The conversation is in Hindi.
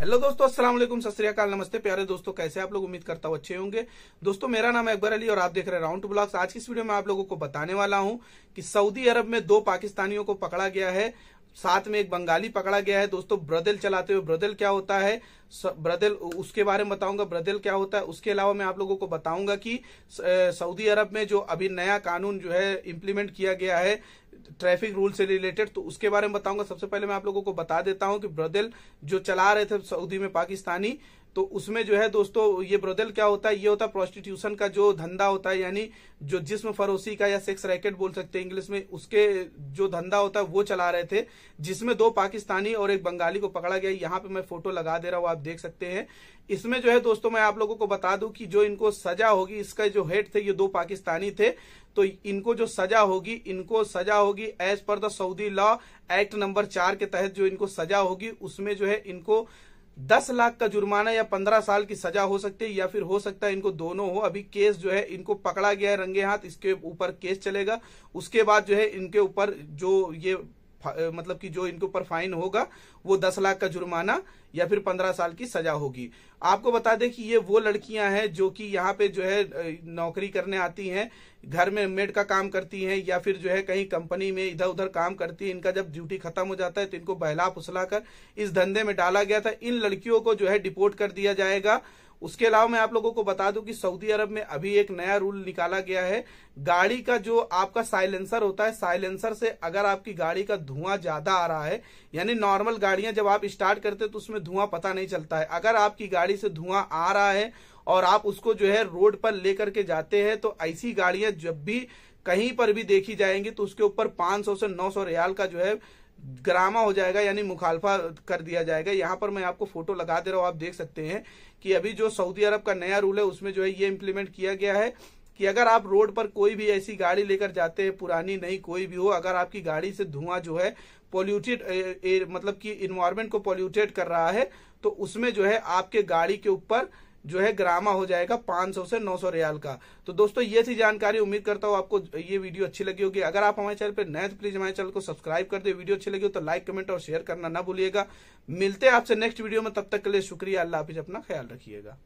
हेलो दोस्तों अस्सलाम वालेकुम सत नमस्ते प्यारे दोस्तों कैसे आप लोग उम्मीद करता हूँ अच्छे होंगे दोस्तों मेरा नाम अकबर अली और आप देख रहे हैं राउंड ब्लॉग्स आज की इस वीडियो में आप लोगों को बताने वाला हूँ कि सऊदी अरब में दो पाकिस्तानियों को पकड़ा गया है साथ में एक बंगाली पकड़ा गया है दोस्तों ब्रदेल चलाते हुए ब्रदेल क्या होता है ब्रदेल उसके बारे में बताऊंगा ब्रदेल क्या होता है उसके अलावा मैं आप लोगों को बताऊंगा कि सऊदी अरब में जो अभी नया कानून जो है इम्प्लीमेंट किया गया है ट्रैफिक रूल से रिलेटेड तो उसके बारे में बताऊंगा सबसे पहले मैं आप लोगों को बता देता हूं कि ब्रदेल जो चला रहे थे सऊदी में पाकिस्तानी तो उसमें जो है दोस्तों ये ब्रदल क्या होता है ये होता है प्रोस्टिट्यूशन का जो धंधा होता है यानी जो जिसम फरोसी का या सेक्स रैकेट बोल सकते हैं इंग्लिश में उसके जो धंधा होता है वो चला रहे थे जिसमें दो पाकिस्तानी और एक बंगाली को पकड़ा गया यहाँ पे मैं फोटो लगा दे रहा हूँ आप देख सकते हैं इसमें जो है दोस्तों मैं आप लोगों को बता दू की जो इनको सजा होगी इसका जो हेड थे ये दो पाकिस्तानी थे तो इनको जो सजा होगी इनको सजा होगी as per the Saudi law act number चार के तहत जो इनको सजा होगी उसमें जो है इनको दस लाख का जुर्माना या पंद्रह साल की सजा हो सकती है या फिर हो सकता है इनको दोनों हो अभी केस जो है इनको पकड़ा गया है रंगे हाथ इसके ऊपर केस चलेगा उसके बाद जो है इनके ऊपर जो ये मतलब कि जो इनके ऊपर फाइन होगा वो दस लाख का जुर्माना या फिर पंद्रह साल की सजा होगी आपको बता दें कि ये वो लड़कियां हैं जो कि यहाँ पे जो है नौकरी करने आती हैं घर में मेड का काम करती हैं या फिर जो है कहीं कंपनी में इधर उधर काम करती है इनका जब ड्यूटी खत्म हो जाता है तो इनको बहला फुसला कर इस धंधे में डाला गया था इन लड़कियों को जो है डिपोर्ट कर दिया जाएगा उसके अलावा मैं आप लोगों को बता दूं कि सऊदी अरब में अभी एक नया रूल निकाला गया है गाड़ी का जो आपका साइलेंसर होता है साइलेंसर से अगर आपकी गाड़ी का धुआं ज्यादा आ रहा है यानी नॉर्मल गाड़ियां जब आप स्टार्ट करते तो उसमें धुआं पता नहीं चलता है अगर आपकी गाड़ी से धुआं आ रहा है और आप उसको जो है रोड पर लेकर के जाते हैं तो ऐसी गाड़ियां जब भी कहीं पर भी देखी जाएंगी तो उसके ऊपर 500 से 900 रियाल का जो है ग्रामा हो जाएगा यानी मुखालफा कर दिया जाएगा यहां पर मैं आपको फोटो लगा दे रहा हूं आप देख सकते हैं कि अभी जो सऊदी अरब का नया रूल है उसमें जो है ये इम्प्लीमेंट किया गया है कि अगर आप रोड पर कोई भी ऐसी गाड़ी लेकर जाते हैं पुरानी नहीं कोई भी हो अगर आपकी गाड़ी से धुआं जो है पोल्यूटेड मतलब कि इन्वायरमेंट को पोल्यूटेड कर रहा है तो उसमें जो है आपके गाड़ी के ऊपर जो है ग्रामा हो जाएगा 500 से 900 रियाल का तो दोस्तों ये थी जानकारी उम्मीद करता हूँ आपको ये वीडियो अच्छी लगी होगी अगर आप हमारे चैनल पर नए तो प्लीज हमारे चैनल को सब्सक्राइब कर दे वीडियो अच्छी लगी हो तो लाइक कमेंट और शेयर करना ना भूलिएगा मिलते हैं आपसे नेक्स्ट वीडियो में तब तक के लिए शुक्रिया अल्लाह हाफिज अपना ख्याल रखिएगा